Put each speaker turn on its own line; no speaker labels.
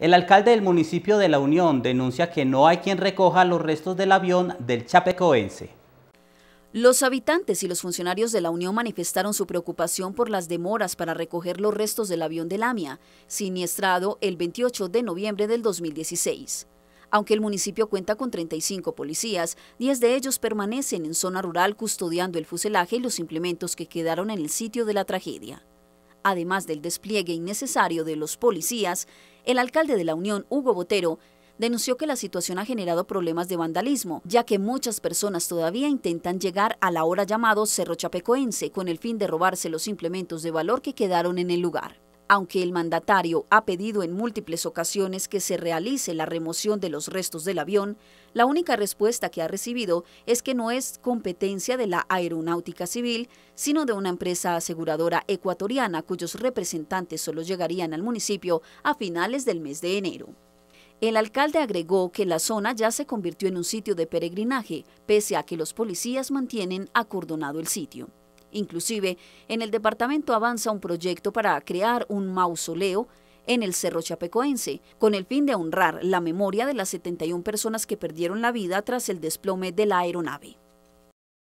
El alcalde del municipio de La Unión denuncia que no hay quien recoja los restos del avión del Chapecoense.
Los habitantes y los funcionarios de la Unión manifestaron su preocupación por las demoras para recoger los restos del avión de Lamia, siniestrado el 28 de noviembre del 2016. Aunque el municipio cuenta con 35 policías, 10 de ellos permanecen en zona rural custodiando el fuselaje y los implementos que quedaron en el sitio de la tragedia además del despliegue innecesario de los policías, el alcalde de la Unión, Hugo Botero, denunció que la situación ha generado problemas de vandalismo, ya que muchas personas todavía intentan llegar a la hora llamado Cerro Chapecoense con el fin de robarse los implementos de valor que quedaron en el lugar. Aunque el mandatario ha pedido en múltiples ocasiones que se realice la remoción de los restos del avión, la única respuesta que ha recibido es que no es competencia de la aeronáutica civil, sino de una empresa aseguradora ecuatoriana cuyos representantes solo llegarían al municipio a finales del mes de enero. El alcalde agregó que la zona ya se convirtió en un sitio de peregrinaje, pese a que los policías mantienen acordonado el sitio. Inclusive, en el departamento avanza un proyecto para crear un mausoleo en el Cerro Chapecoense, con el fin de honrar la memoria de las 71 personas que perdieron la vida tras el desplome de la aeronave.